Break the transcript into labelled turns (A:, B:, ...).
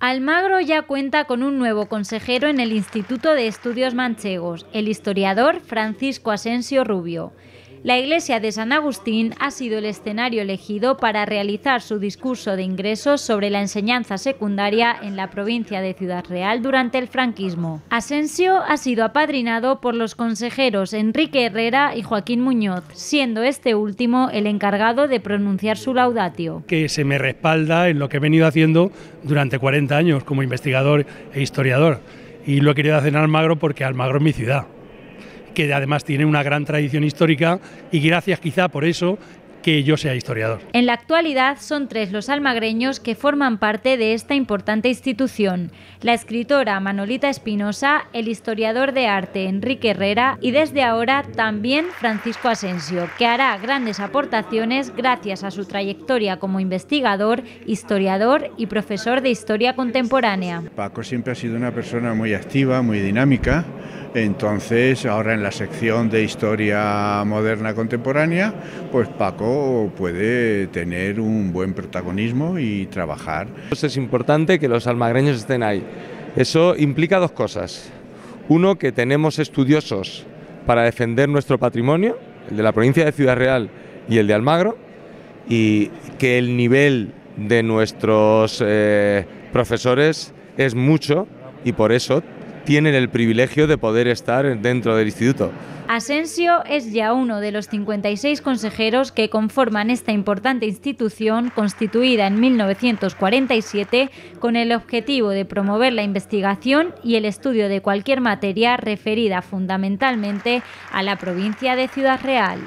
A: Almagro ya cuenta con un nuevo consejero en el Instituto de Estudios Manchegos, el historiador Francisco Asensio Rubio. La iglesia de San Agustín ha sido el escenario elegido para realizar su discurso de ingresos sobre la enseñanza secundaria en la provincia de Ciudad Real durante el franquismo. Asensio ha sido apadrinado por los consejeros Enrique Herrera y Joaquín Muñoz, siendo este último el encargado de pronunciar su laudatio.
B: Que se me respalda en lo que he venido haciendo durante 40 años como investigador e historiador. Y lo he querido hacer en Almagro porque Almagro es mi ciudad que además tiene una gran tradición histórica y gracias quizá por eso que yo sea historiador.
A: En la actualidad son tres los almagreños que forman parte de esta importante institución, la escritora Manolita Espinosa, el historiador de arte Enrique Herrera y desde ahora también Francisco Asensio, que hará grandes aportaciones gracias a su trayectoria como investigador, historiador y profesor de historia contemporánea.
C: Paco siempre ha sido una persona muy activa, muy dinámica entonces, ahora en la sección de historia moderna contemporánea, pues Paco puede tener un buen protagonismo y trabajar. Pues es importante que los almagreños estén ahí. Eso implica dos cosas. Uno, que tenemos estudiosos para defender nuestro patrimonio, el de la provincia de Ciudad Real y el de Almagro, y que el nivel de nuestros eh, profesores es mucho y por eso tienen el privilegio de poder estar dentro del instituto.
A: Asensio es ya uno de los 56 consejeros que conforman esta importante institución constituida en 1947 con el objetivo de promover la investigación y el estudio de cualquier materia referida fundamentalmente a la provincia de Ciudad Real.